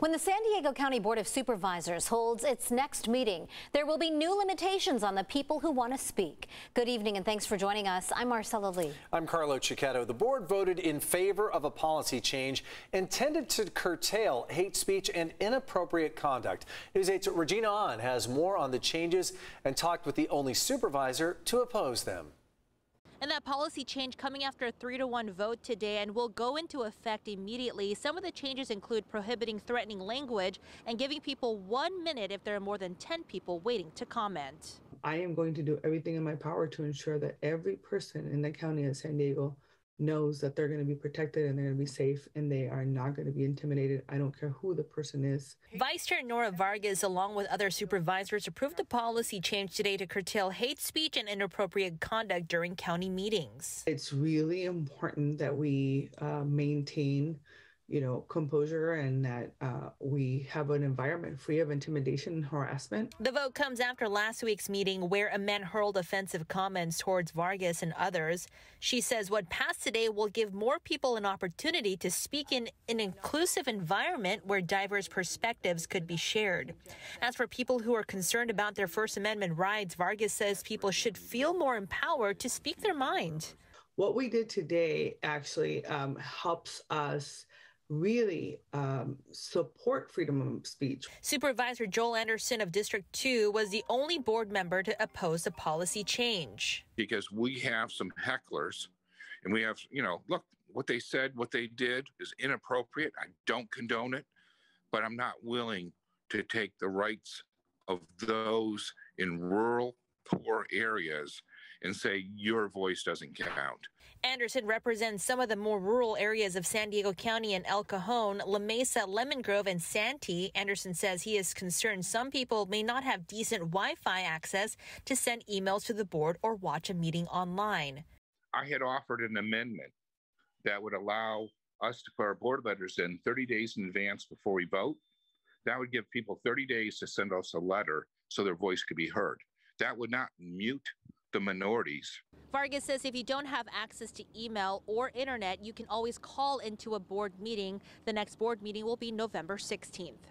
When the San Diego County Board of Supervisors holds its next meeting, there will be new limitations on the people who want to speak. Good evening and thanks for joining us. I'm Marcella Lee. I'm Carlo Cicchetto. The board voted in favor of a policy change intended to curtail hate speech and inappropriate conduct. News 8's Regina On has more on the changes and talked with the only supervisor to oppose them. And that policy change coming after a three to one vote today and will go into effect immediately. Some of the changes include prohibiting threatening language and giving people one minute if there are more than 10 people waiting to comment. I am going to do everything in my power to ensure that every person in the county of San Diego knows that they're going to be protected and they're going to be safe and they are not going to be intimidated. I don't care who the person is. Vice Chair Nora Vargas, along with other supervisors, approved the policy change today to curtail hate speech and inappropriate conduct during county meetings. It's really important that we uh, maintain you know composure and that uh, we have an environment free of intimidation and harassment. The vote comes after last week's meeting where a man hurled offensive comments towards Vargas and others. She says what passed today will give more people an opportunity to speak in an inclusive environment where diverse perspectives could be shared. As for people who are concerned about their First Amendment rights, Vargas says people should feel more empowered to speak their mind. What we did today actually um, helps us really um, support freedom of speech. Supervisor Joel Anderson of District 2 was the only board member to oppose the policy change. Because we have some hecklers and we have, you know, look, what they said, what they did is inappropriate. I don't condone it, but I'm not willing to take the rights of those in rural, poor areas and say your voice doesn't count. Anderson represents some of the more rural areas of San Diego County and El Cajon, La Mesa, Lemon Grove, and Santee. Anderson says he is concerned some people may not have decent Wi Fi access to send emails to the board or watch a meeting online. I had offered an amendment that would allow us to put our board letters in 30 days in advance before we vote. That would give people 30 days to send us a letter so their voice could be heard. That would not mute the minorities. Vargas says if you don't have access to email or internet, you can always call into a board meeting. The next board meeting will be November 16th.